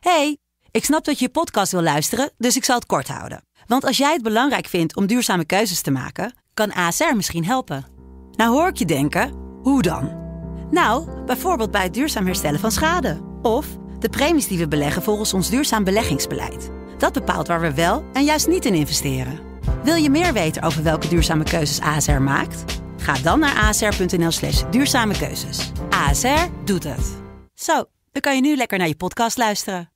Hey, ik snap dat je je podcast wil luisteren, dus ik zal het kort houden. Want als jij het belangrijk vindt om duurzame keuzes te maken, kan ASR misschien helpen. Nou hoor ik je denken, hoe dan? Nou, bijvoorbeeld bij het duurzaam herstellen van schade. Of de premies die we beleggen volgens ons duurzaam beleggingsbeleid. Dat bepaalt waar we wel en juist niet in investeren. Wil je meer weten over welke duurzame keuzes ASR maakt? Ga dan naar asr.nl slash duurzame keuzes. ASR doet het. Zo, dan kan je nu lekker naar je podcast luisteren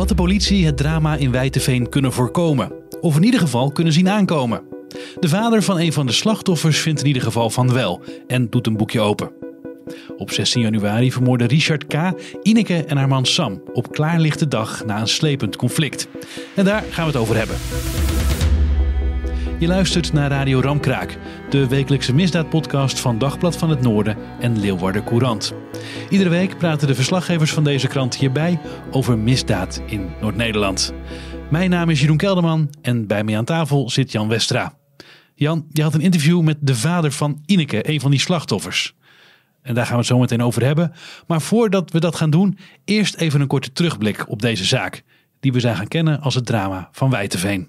had de politie het drama in Wijteveen kunnen voorkomen. Of in ieder geval kunnen zien aankomen. De vader van een van de slachtoffers vindt in ieder geval van wel en doet een boekje open. Op 16 januari vermoorden Richard K., Ineke en haar man Sam op klaarlichte dag na een slepend conflict. En daar gaan we het over hebben. Je luistert naar Radio Ramkraak, de wekelijkse misdaadpodcast van Dagblad van het Noorden en Leeuwarden Courant. Iedere week praten de verslaggevers van deze krant hierbij over misdaad in Noord-Nederland. Mijn naam is Jeroen Kelderman en bij mij aan tafel zit Jan Westra. Jan, je had een interview met de vader van Ineke, een van die slachtoffers. En daar gaan we het zo meteen over hebben. Maar voordat we dat gaan doen, eerst even een korte terugblik op deze zaak, die we zijn gaan kennen als het drama van Wijteveen.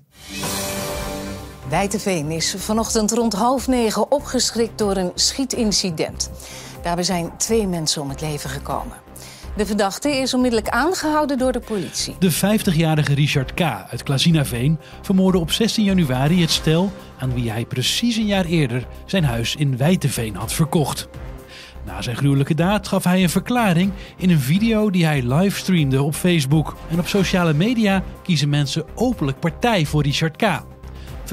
Wijtenveen is vanochtend rond half negen opgeschrikt door een schietincident. Daarbij zijn twee mensen om het leven gekomen. De verdachte is onmiddellijk aangehouden door de politie. De 50-jarige Richard K. uit Klazinaveen vermoorde op 16 januari het stel aan wie hij precies een jaar eerder zijn huis in Wijtenveen had verkocht. Na zijn gruwelijke daad gaf hij een verklaring in een video die hij livestreamde op Facebook. En op sociale media kiezen mensen openlijk partij voor Richard K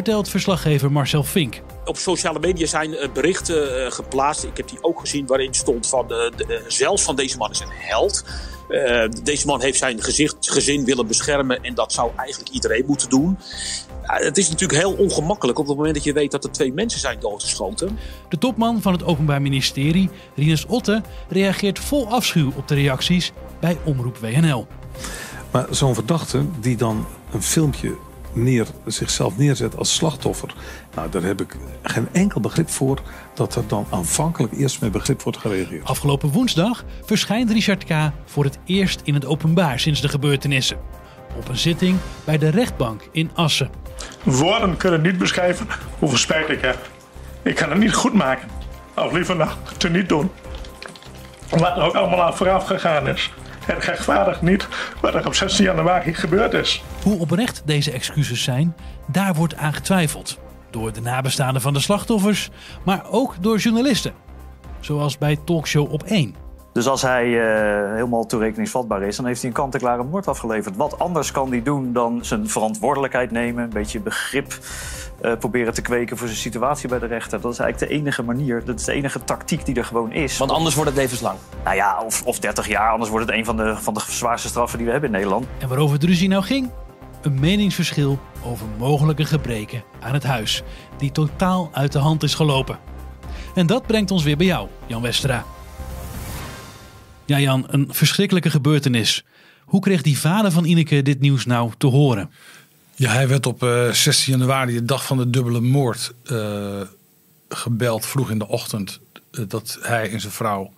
vertelt verslaggever Marcel Vink. Op sociale media zijn eh, berichten eh, geplaatst. Ik heb die ook gezien waarin stond van eh, de, zelfs van deze man is een held. deze man heeft zijn gezin willen beschermen en dat zou eigenlijk iedereen moeten doen. het is natuurlijk heel ongemakkelijk op het moment dat je weet dat er twee mensen zijn doodgeschoten. De topman van het Openbaar Ministerie, Rinus Otte, reageert vol afschuw op de reacties bij Omroep WNL. Maar zo'n verdachte die dan een filmpje neer, zichzelf neerzet als slachtoffer. Nou, daar heb ik geen enkel begrip voor dat er dan aanvankelijk eerst met begrip wordt gereageerd. Afgelopen woensdag verschijnt Richard K. voor het eerst in het openbaar sinds de gebeurtenissen. Op een zitting bij de rechtbank in Assen. Woorden kunnen niet beschrijven hoeveel spijt ik heb. Ik kan het niet goed maken. Of liever nou, te niet doen. Wat er ook allemaal aan vooraf gegaan is en rechtvaardig niet wat er op 16 januari gebeurd is. Hoe oprecht deze excuses zijn, daar wordt aan getwijfeld. Door de nabestaanden van de slachtoffers, maar ook door journalisten. Zoals bij Talkshow op 1. Dus als hij eh, helemaal toerekeningsvatbaar is, dan heeft hij een kant-en-klare moord afgeleverd. Wat anders kan hij doen dan zijn verantwoordelijkheid nemen, een beetje begrip eh, proberen te kweken voor zijn situatie bij de rechter. Dat is eigenlijk de enige manier, dat is de enige tactiek die er gewoon is. Want anders wordt het levenslang? Nou ja, of, of 30 jaar, anders wordt het een van de, van de zwaarste straffen die we hebben in Nederland. En waarover het ruzie nou ging? Een meningsverschil over mogelijke gebreken aan het huis, die totaal uit de hand is gelopen. En dat brengt ons weer bij jou, Jan Westra. Ja, Jan, een verschrikkelijke gebeurtenis. Hoe kreeg die vader van Ineke dit nieuws nou te horen? Ja, hij werd op 16 eh, januari, de dag van de dubbele moord, eh, gebeld vroeg in de ochtend. Eh, dat hij en zijn vrouw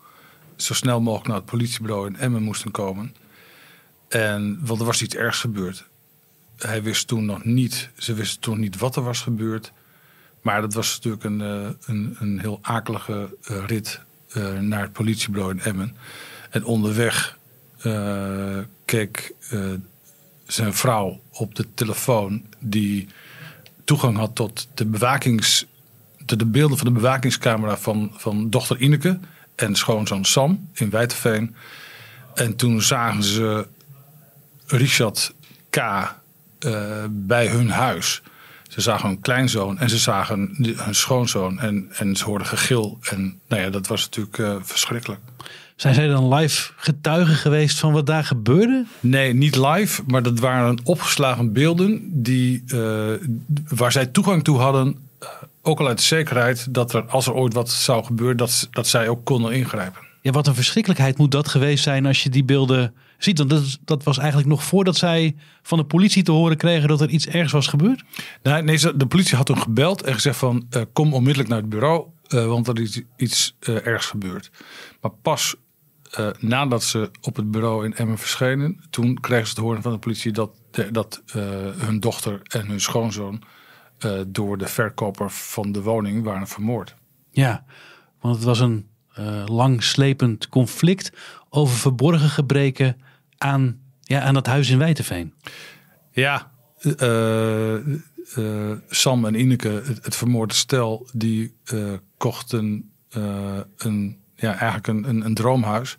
zo snel mogelijk naar het politiebureau in Emmen moesten komen. En, want er was iets ergs gebeurd. Hij wist toen nog niet, ze wisten toen niet wat er was gebeurd. Maar dat was natuurlijk een, een, een heel akelige rit naar het politiebureau in Emmen. En onderweg keek zijn vrouw op de telefoon die toegang had tot de bewakings. De, de beelden van de bewakingscamera van, van dochter Ineke en schoonzoon Sam in Wijterveen. En toen zagen ze Richard K. Eh, bij hun huis. Ze zagen hun kleinzoon en ze zagen hun schoonzoon. En, en ze hoorden gegil. En nou ja, dat was natuurlijk eh, verschrikkelijk. Zijn zij dan live getuigen geweest van wat daar gebeurde? Nee, niet live, maar dat waren opgeslagen beelden die, eh, waar zij toegang toe hadden. Eh, ook al uit de zekerheid dat er, als er ooit wat zou gebeuren, dat, dat zij ook konden ingrijpen. Ja, wat een verschrikkelijkheid moet dat geweest zijn als je die beelden ziet. Want dat, dat was eigenlijk nog voordat zij van de politie te horen kregen dat er iets ergs was gebeurd. Nou, nee, nee de politie had hem gebeld en gezegd van eh, kom onmiddellijk naar het bureau, want er is iets ergs gebeurd. Maar pas eh, nadat ze op het bureau in Emmen verschenen, toen kregen ze het horen van de politie dat, dat eh, hun dochter en hun schoonzoon eh, door de verkoper van de woning waren vermoord. Ja, want het was een langslepend conflict over verborgen gebreken aan, ja, aan dat huis in Wijtenveen. Ja, Sam en Ineke, het, het vermoorde stel, die kochten een ja, eigenlijk een, een, een droomhuis.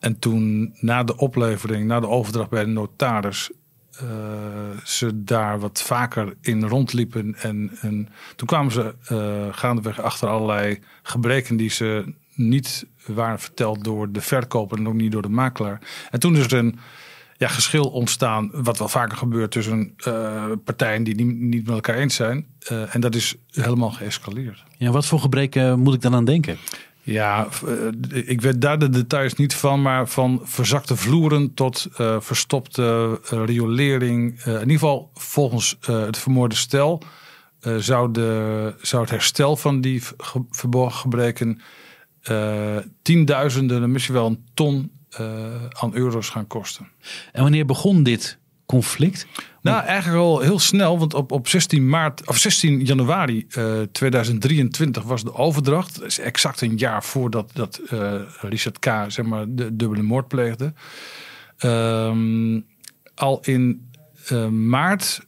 En toen na de oplevering, na de overdracht bij de notaris, eh, ze daar wat vaker in rondliepen. En, en toen kwamen ze eh, gaandeweg achter allerlei gebreken die ze niet waren verteld door de verkoper en ook niet door de makelaar. En toen is er een ja, geschil ontstaan, wat wel vaker gebeurt tussen eh, partijen die niet, niet, met elkaar eens zijn. en dat is helemaal geëscaleerd. Ja, wat voor gebreken moet ik dan aan denken? Ja, eh, ik weet daar de details niet van, maar van verzakte vloeren tot eh, verstopte eh, riolering. in ieder geval, volgens het vermoorde stel, zou, de, zou het herstel van die verborgen gebreken tienduizenden, misschien wel een ton aan euro's gaan kosten. En wanneer begon dit conflict? Nou, eigenlijk al heel snel, want op, op 16, maart, of 16 januari uh, eh, 2023 was de overdracht. Dat is exact een jaar voordat dat, eh, Richard K. Zeg maar, de dubbele moord pleegde. Ehm, al in eh, maart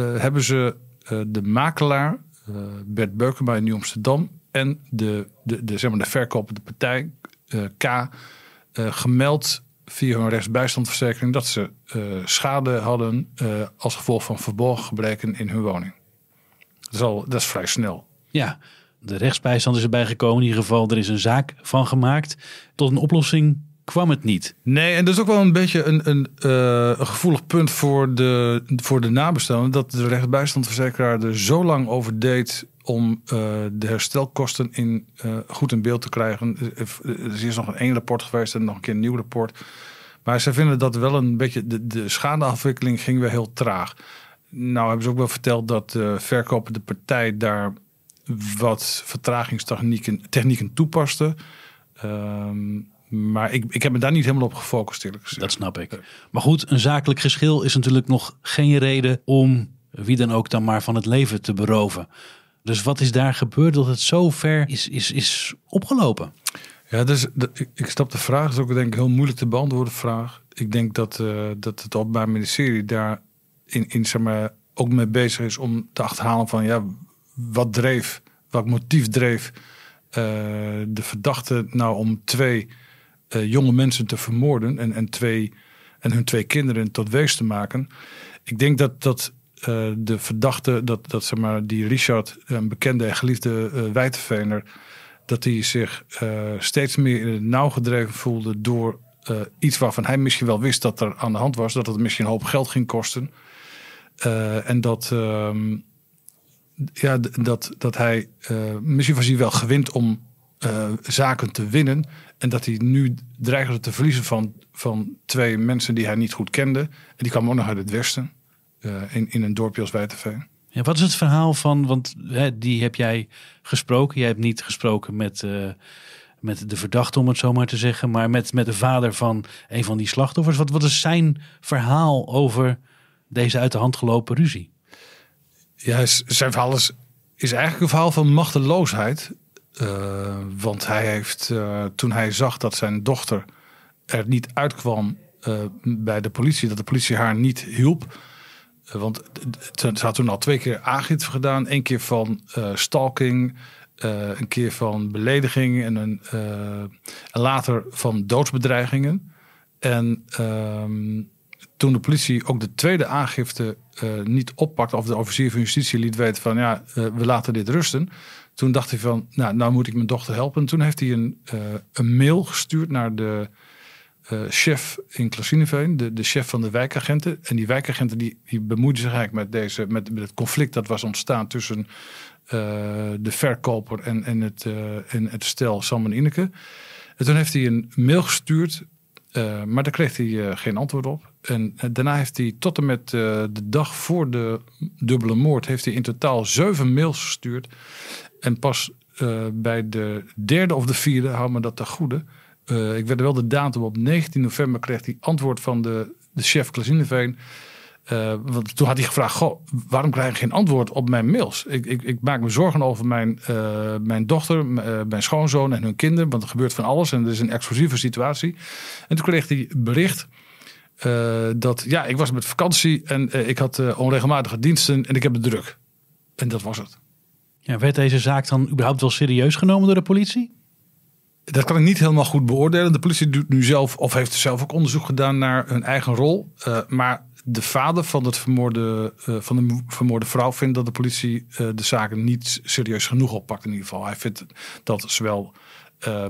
hebben ze de makelaar Bert Beukema in Nieuw-Amsterdam... en de, de, de, zeg maar de verkopende partij K. gemeld via hun rechtsbijstandverzekering dat ze eh, schade hadden eh, als gevolg van verborgen gebreken in hun woning. Dat is, al, dat is vrij snel. Ja, de rechtsbijstand is erbij gekomen. In ieder geval, er is een zaak van gemaakt. Tot een oplossing kwam het niet. Nee, en dat is ook wel een beetje een, een, eh, gevoelig punt voor de, voor de nabestaanden. Dat de rechtbijstandverzekeraar er zo lang over deed om eh, de herstelkosten in, eh, goed in beeld te krijgen. Er is nog een één rapport geweest en nog een keer een nieuw rapport. Maar ze vinden dat wel een beetje, de, de schadeafwikkeling ging weer heel traag. Nou hebben ze ook wel verteld dat de verkopende partij daar wat vertragingstechnieken technieken toepaste. Um, maar ik, ik heb me daar niet helemaal op gefocust eerlijk Dat snap ik. Maar goed, een zakelijk geschil is natuurlijk nog geen reden om wie dan ook dan maar van het leven te beroven. Dus wat is daar gebeurd dat het zo ver is, is, is opgelopen? Ja, dus ik snap de vraag. Het is ook denk ik heel moeilijk te beantwoorden vraag. Ik denk dat, uh, dat het Openbaar Ministerie daar in, in, zeg maar, ook mee bezig is om te achterhalen van ja, wat dreef, wat motief dreef eh, de verdachte nou om twee eh, jonge mensen te vermoorden en, en, twee, en hun twee kinderen tot wees te maken. Ik denk dat, dat eh, de verdachte, dat, dat zeg maar, die Richard, een bekende en geliefde uh, dat hij zich steeds meer in het nauw gedreven voelde door iets waarvan hij misschien wel wist dat er aan de hand was, dat het misschien een hoop geld ging kosten. en dat, ehm, ja, dat, dat hij, misschien was hij wel gewint om zaken te winnen en dat hij nu dreigde te verliezen van, van twee mensen die hij niet goed kende. En die kwam ook nog uit het westen, eh, in, in een dorpje als Wijterveen. Ja, wat is het verhaal van, want hè, die heb jij gesproken. Jij hebt niet gesproken met, eh, met de verdachte, om het zo maar te zeggen. Maar met, met de vader van een van die slachtoffers. Wat, wat is zijn verhaal over deze uit de hand gelopen ruzie? Ja, zijn verhaal is, is eigenlijk een verhaal van machteloosheid. Eh, want hij heeft, eh, toen hij zag dat zijn dochter er niet uitkwam eh, bij de politie, dat de politie haar niet hielp. want ze had toen al twee keer aangifte gedaan. één keer van stalking, een keer van belediging en, een, en later van doodsbedreigingen. En ehm, toen de politie ook de tweede aangifte niet oppakte, of de officier van justitie liet weten van ja, we laten dit rusten toen dacht hij van, nou, nou moet ik mijn dochter helpen. toen heeft hij een, eh, een mail gestuurd naar de eh, chef in Klasineveen, de, de chef van de wijkagenten. En die wijkagenten die, die bemoeiden zich eigenlijk met, deze, met, met het conflict dat was ontstaan tussen eh, de verkoper en, en, het, en het stel Sam en Ineke. En toen heeft hij een mail gestuurd, maar daar kreeg hij geen antwoord op. En daarna heeft hij tot en met de dag voor de dubbele moord... heeft hij in totaal zeven mails gestuurd. En pas eh, bij de derde of de vierde hou me dat ten goede. Eh, ik werd wel de datum op 19 november kreeg hij antwoord van de, de chef Klazineveen. Uh, eh, want toen had hij gevraagd: Goh, waarom krijg ik geen antwoord op mijn mails? Ik, ik, ik maak me zorgen over mijn, mijn dochter, mijn schoonzoon en hun kinderen. Want er gebeurt van alles en het is een explosieve situatie. En toen kreeg hij bericht. dat ja, ik was met vakantie en ik had onregelmatige diensten en ik heb het druk. En dat was het werd deze zaak dan überhaupt wel serieus genomen door de politie? Dat kan ik niet helemaal goed beoordelen. De politie doet nu zelf, of heeft zelf ook onderzoek gedaan naar hun eigen rol. Eh, maar de vader van, het vermoorde, eh, van de vermoorde vrouw vindt dat de politie uh, de zaken niet serieus genoeg oppakt. In ieder geval, hij vindt dat zowel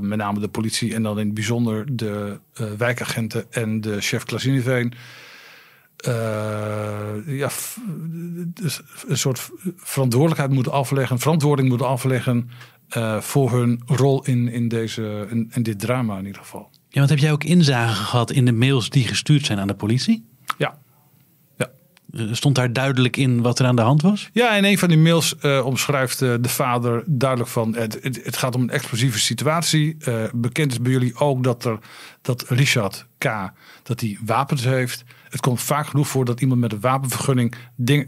met name de politie en dan in het bijzonder de wijkagenten en de chef Klasineveen eh, ja, dus een soort verantwoordelijkheid moeten afleggen, verantwoording moeten afleggen eh, voor hun rol in, in, deze, in, dit drama in ieder geval. Ja, want heb jij ook inzage gehad in de mails die gestuurd zijn aan de politie? Ja. ja. Eh, stond daar duidelijk in wat er aan de hand was? Ja, in een van die mails omschrijft de vader duidelijk van... Het, het, gaat om een explosieve situatie. bekend is bij jullie ook dat, er, dat Richard K. dat hij wapens heeft het komt vaak genoeg voor dat iemand met een wapenvergunning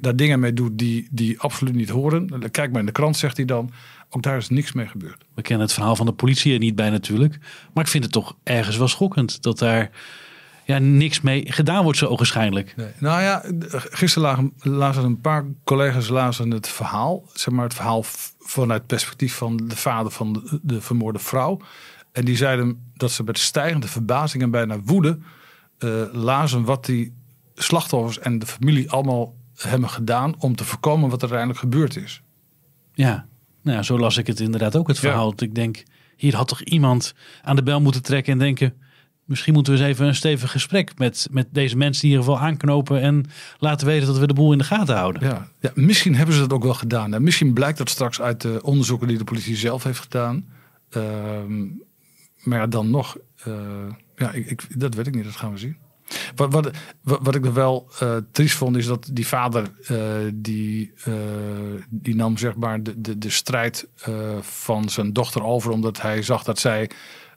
daar dingen mee doet die, die absoluut niet horen. Kijk maar in de krant, zegt hij dan. Ook daar is niks mee gebeurd. We kennen het verhaal van de politie er niet bij natuurlijk. Maar ik vind het toch ergens wel schokkend dat daar ja, niks mee gedaan wordt zo waarschijnlijk. Nou ja, gisteren lagen, lazen een paar collega's lazen het verhaal. Zeg maar het verhaal vanuit het perspectief van de vader van de, de vermoorde vrouw. En die zeiden dat ze met stijgende verbazing en bijna woede eh, lazen wat die slachtoffers en de familie allemaal hebben gedaan om te voorkomen wat er uiteindelijk gebeurd is. Ja, nou ja, zo las ik het inderdaad ook het verhaal. Ja. Ik denk, hier had toch iemand aan de bel moeten trekken en denken. Misschien moeten we eens even een stevig gesprek met, met deze mensen in ieder geval aanknopen en laten weten dat we de boel in de gaten houden. Ja, ja misschien hebben ze dat ook wel gedaan. Misschien blijkt dat straks uit de onderzoeken die de politie zelf heeft gedaan. Ehm, maar ja, dan nog, eh, ja, ik, ik, dat weet ik niet, dat gaan we zien. Wat, wat, wat, ik er wel uh, triest vond, is dat die vader, eh, die, die nam zeg maar de, de, de strijd van zijn dochter over, omdat hij zag dat zij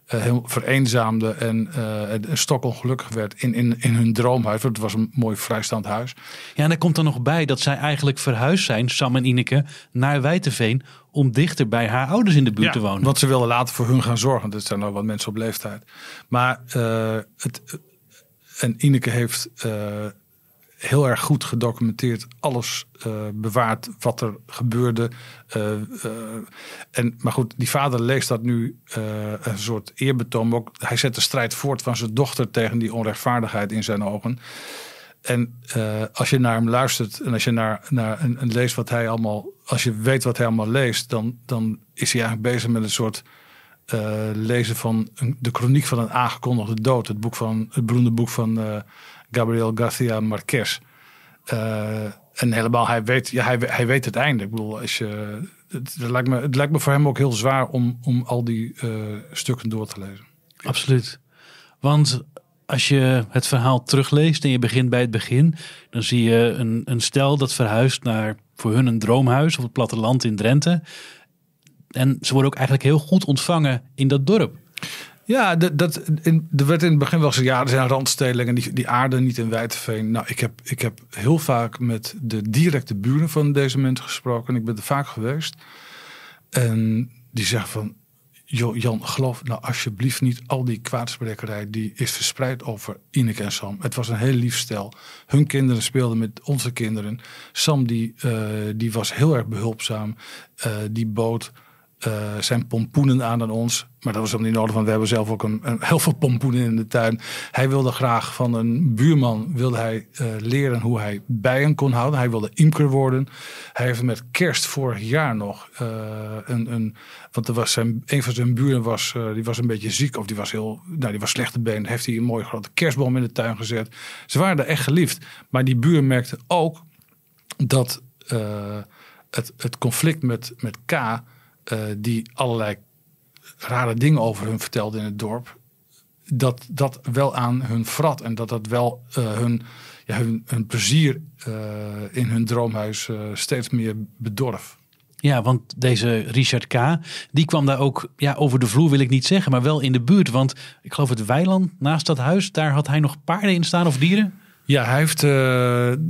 heel vereenzaamde en een ongelukkig werd in, in, in hun droomhuis. het was een mooi vrijstaand huis. Ja, en er komt er nog bij dat zij eigenlijk verhuisd zijn, Sam en Ineke, naar Wijteveen om dichter bij haar ouders in de buurt te wonen. Want ze wilden later voor hun gaan zorgen. Dat zijn al wat mensen op leeftijd. Maar eh, het, eh, en Ineke heeft eh, heel erg goed gedocumenteerd, alles bewaard wat er gebeurde. en, maar goed, die vader leest dat nu een soort eerbetoon. Ook, hij zet de strijd voort van zijn dochter tegen die onrechtvaardigheid in zijn ogen. En eh, als je naar hem luistert en als je naar, naar en, leest wat hij allemaal, als je weet wat hij allemaal leest, dan, dan is hij eigenlijk bezig met een soort eh, lezen van de chroniek van een aangekondigde dood. Het, boek van, het beroemde boek van eh, Gabriel Garcia Marquez. en helemaal, hij weet, ja, hij, hij weet het einde. Ik bedoel, als je, het, het, lijkt me, het lijkt me voor hem ook heel zwaar om, om al die stukken door te lezen. Absoluut. Want als je het verhaal terugleest en je begint bij het begin, dan zie je een, een stel dat verhuist naar voor hun een droomhuis op het platteland in Drenthe. En ze worden ook eigenlijk heel goed ontvangen in dat dorp. Ja, dat, dat in, er werd in het begin wel gezegd, ja, er zijn randstedelingen, die, die aarden niet in wijdveen. Nou, ik heb, ik heb heel vaak met de directe buren van deze mensen gesproken. En ik ben er vaak geweest. En die zeggen van, Jan, geloof nou alsjeblieft niet al die kwaadsprekerij die is verspreid over Ineke en Sam. Het was een heel lief stel. Hun kinderen speelden met onze kinderen. Sam die, eh, die was heel erg behulpzaam. Eh, die bood eh, zijn pompoenen aan aan ons. Maar dat was helemaal niet nodig, want we hebben zelf ook een, heel veel pompoenen in de tuin. Hij wilde graag van een buurman wilde hij, eh, leren hoe hij bijen kon houden. Hij wilde imker worden. Hij heeft met kerst vorig jaar nog eh, een, een. Want er was zijn, een van zijn buren was, die was een beetje ziek of die was heel. Nou, die was slechte been. Heeft hij een mooie grote kerstboom in de tuin gezet. Ze waren er echt geliefd. Maar die buur merkte ook dat het, het conflict met, met K eh, die allerlei rare dingen over hun vertelde in het dorp, dat dat wel aan hun vrat en dat dat wel eh, hun, ja, hun, hun plezier eh, in hun droomhuis steeds meer bedorf. Ja, want deze Richard K. die kwam daar ook, ja, over de vloer wil ik niet zeggen, maar wel in de buurt. Want ik geloof het weiland naast dat huis, daar had hij nog paarden in staan of dieren? Ja, hij heeft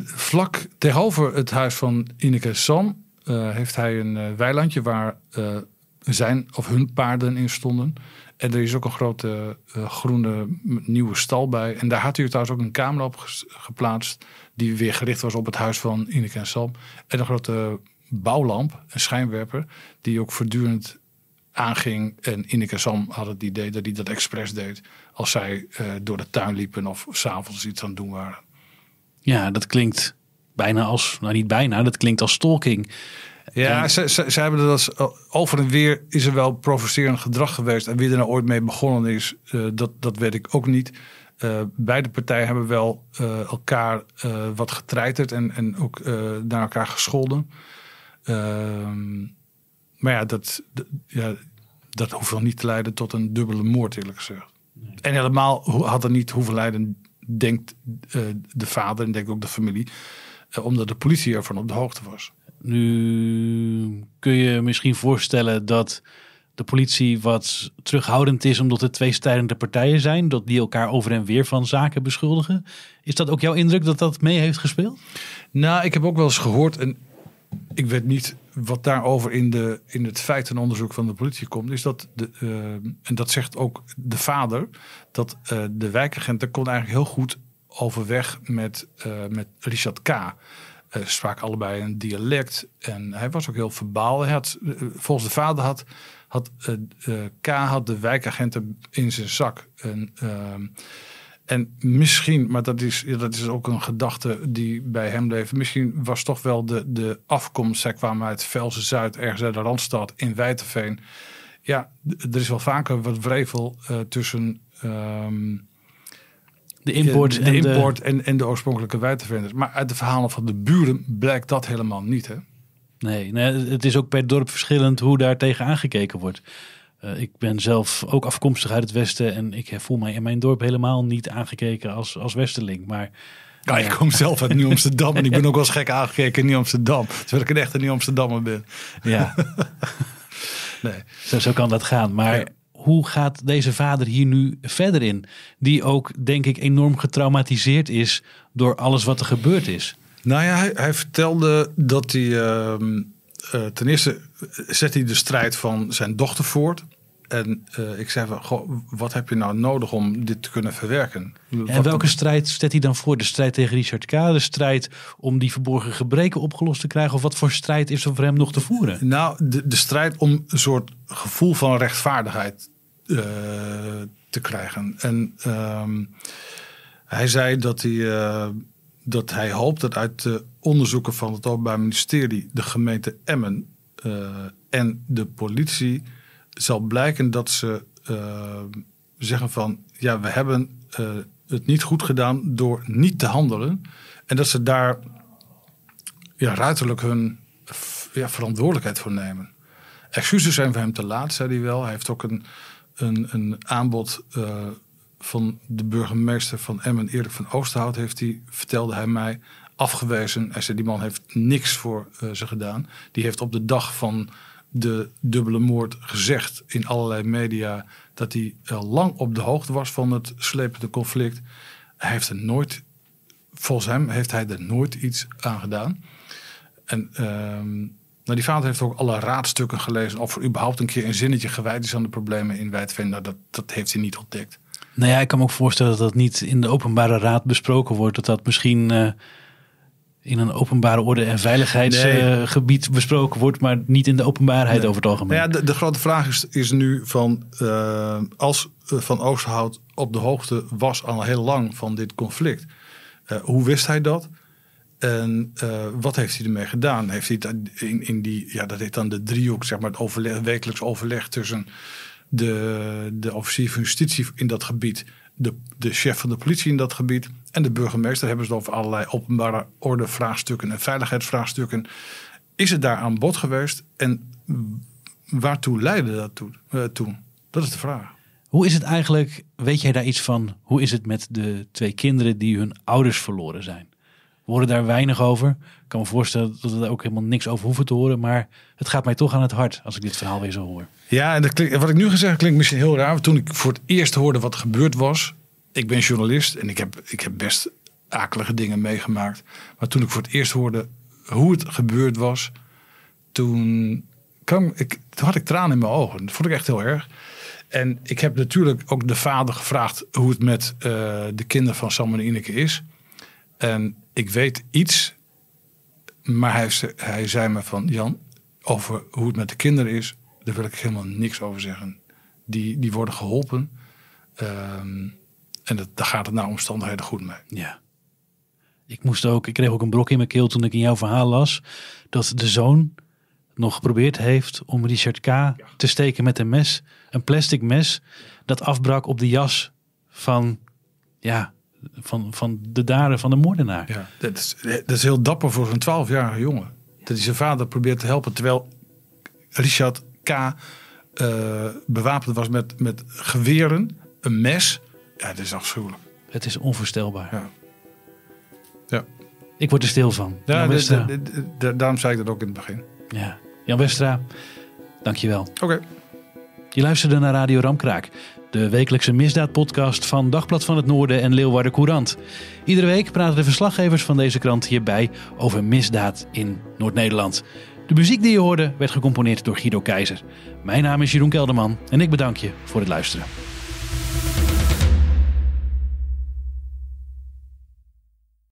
vlak tegenover het huis van Ineke Sam eh, heeft hij een eh, weilandje waar eh, zijn of hun paarden in stonden. En er is ook een grote groene nieuwe stal bij. En daar had hij trouwens ook een camera op geplaatst. Die weer gericht was op het huis van Ineke en Sam. En een grote bouwlamp, een schijnwerper. Die ook voortdurend aanging. En Ineke en Sam hadden het idee dat hij dat expres deed. Als zij door de tuin liepen of s'avonds iets aan het doen waren. Ja, dat klinkt bijna als, nou niet bijna, dat klinkt als stalking. Ja, ze, ze, ze, hebben dat als, eh, over en weer is er wel provocerend gedrag geweest. En wie er nou ooit mee begonnen is, eh, dat, dat weet ik ook niet. Eh, beide partijen hebben wel elkaar wat getreiterd en, en ook naar elkaar gescholden. Ehm, maar ja dat, ja, dat hoeft wel niet te leiden tot een dubbele moord, eerlijk gezegd. En helemaal had er niet hoeven leiden, denkt de vader en denk ook de familie, eh, omdat de politie ervan op de hoogte was. Nu kun je misschien voorstellen dat de politie wat terughoudend is omdat het twee strijdende partijen zijn, dat die elkaar over en weer van zaken beschuldigen. Is dat ook jouw indruk dat dat mee heeft gespeeld? Nou, ik heb ook wel eens gehoord, en ik weet niet wat daarover in, de, in het feitenonderzoek van de politie komt, is dat, de, eh, en dat zegt ook de vader, dat eh, de wijkagenten kon eigenlijk heel goed overweg met, eh, met Richard K. Uh, sprak allebei een dialect en hij was ook heel verbaal. Hij had, eh, volgens de vader had, had K. had de wijkagenten in zijn zak. En, en misschien, maar dat is, dat is ook een gedachte die bij hem leeft. Misschien was toch wel de, de afkomst. Zij kwamen uit Velsen Zuid, ergens uit de Randstad, in Wijterveen. Ja, er is wel vaker wat wrevel tussen ehm, de import, de, en, de... En, en de oorspronkelijke wijtervenders. Maar uit de verhalen van de buren blijkt dat helemaal niet. Hè? Nee, nee, het is ook per dorp verschillend hoe daar tegen aangekeken wordt. Eh, ik ben zelf ook afkomstig uit het Westen en ik voel mij in mijn dorp helemaal niet aangekeken als, als Westerling. Maar ja, ik eh, kom zelf uit Nieuw-Amsterdam en ik ben ook wel gek aangekeken in Nieuw-Amsterdam. Terwijl ik een echte Nieuw-Amsterdammer ben. Ja. nee. Zo, zo, kan dat gaan. Maar hoe gaat deze vader hier nu verder in? Die ook, denk ik, enorm getraumatiseerd is door alles wat er gebeurd is. Nou ja, hij, hij vertelde dat hij. Ehm, eh, ten eerste eh, zet hij de strijd van zijn dochter voort. En eh, ik zei van, goh, wat heb je nou nodig om dit te kunnen verwerken? En welke strijd zet hij dan voor? De strijd tegen Richard K., de strijd om die verborgen gebreken opgelost te krijgen? Of wat voor strijd is er voor hem nog te voeren? Nou, de, de strijd om een soort gevoel van rechtvaardigheid eh, te krijgen. En ehm, hij zei dat hij, uh, dat hij hoopt dat uit de onderzoeken van het Openbaar Ministerie, de gemeente Emmen eh, en de politie zal blijken dat ze zeggen van ja, we hebben het niet goed gedaan door niet te handelen. En dat ze daar ja, ruiterlijk hun verantwoordelijkheid voor nemen. Excuses zijn voor hem te laat, zei hij wel. Hij heeft ook een een, een aanbod eh, van de burgemeester van Emmen, Erik van Oosterhout, heeft hij, vertelde hij mij, afgewezen. Hij zei, die man heeft niks voor eh, ze gedaan. Die heeft op de dag van de dubbele moord gezegd in allerlei media dat hij eh, lang op de hoogte was van het slepende conflict. Hij heeft er nooit, volgens hem heeft hij er nooit iets aan gedaan. En ehm, nou, die vader heeft ook alle raadstukken gelezen. Of er überhaupt een keer een zinnetje gewijd is aan de problemen in Wijdveen. Nou, dat, dat heeft hij niet ontdekt. Nou ja, ik kan me ook voorstellen dat dat niet in de openbare raad besproken wordt. Dat dat misschien eh, in een openbare orde- en veiligheidsgebied eh, besproken wordt, maar niet in de openbaarheid nee. over het algemeen. Nou ja, de, grote vraag is, is nu van eh, als Van Oosterhout op de hoogte was al heel lang van dit conflict. hoe wist hij dat? En eh, wat heeft hij ermee gedaan? Heeft hij dan in, in die, ja, dat heet dan de driehoek, zeg maar, het overleg, wekelijks overleg tussen de, de officier van justitie in dat gebied, de, de chef van de politie in dat gebied en de burgemeester hebben ze het over allerlei openbare orde vraagstukken en veiligheidsvraagstukken. Is het daar aan bod geweest en waartoe leidde dat toe? Eh, toen? Dat is de vraag. Hoe is het eigenlijk, weet jij daar iets van, hoe is het met de twee kinderen die hun ouders verloren zijn? We horen daar weinig over. Ik kan me voorstellen dat we daar ook helemaal niks over hoeven te horen. Maar het gaat mij toch aan het hart als ik dit verhaal weer zo hoor. Ja, en dat wat ik nu gezegd klinkt misschien heel raar. Toen ik voor het eerst hoorde wat er gebeurd was. Ik ben journalist en ik heb, ik heb best akelige dingen meegemaakt. Maar toen ik voor het eerst hoorde hoe het gebeurd was. Toen, kwam ik, had ik tranen in mijn ogen. Dat vond ik echt heel erg. En ik heb natuurlijk ook de vader gevraagd hoe het met eh, de kinderen van Sam en Ineke is. En ik weet iets, maar hij, hij zei me van Jan, over hoe het met de kinderen is, daar wil ik helemaal niks over zeggen. Die, die worden geholpen. Ehm, en dat, daar gaat het naar omstandigheden goed mee. Ja. Ik, moest ook, ik kreeg ook een brok in mijn keel toen ik in jouw verhaal las. Dat de zoon nog geprobeerd heeft om Richard K. te steken met een mes. Een plastic mes dat afbrak op de jas van ja, van, van de daden van de moordenaar. Ja, dat, is, eh, dat is heel dapper voor zo'n 12-jarige jongen. Dat hij zijn vader probeert te helpen. Terwijl Richard K. Uh, bewapend was met, met geweren, een mes. Ja, dat is afschuwelijk. Het is onvoorstelbaar. Ja. ja. Ik word er stil van. Ja, daarom zei ik dat ook in het begin. Ja. Jan Westra, dankjewel. Oké. Je luisterde naar Radio Ramkraak de wekelijkse misdaadpodcast van Dagblad van het Noorden en Leeuwarden Courant. Iedere week praten de verslaggevers van deze krant hierbij over misdaad in Noord-Nederland. De muziek die je hoorde werd gecomponeerd door Guido Keizer. Mijn naam is Jeroen Kelderman en ik bedank je voor het luisteren.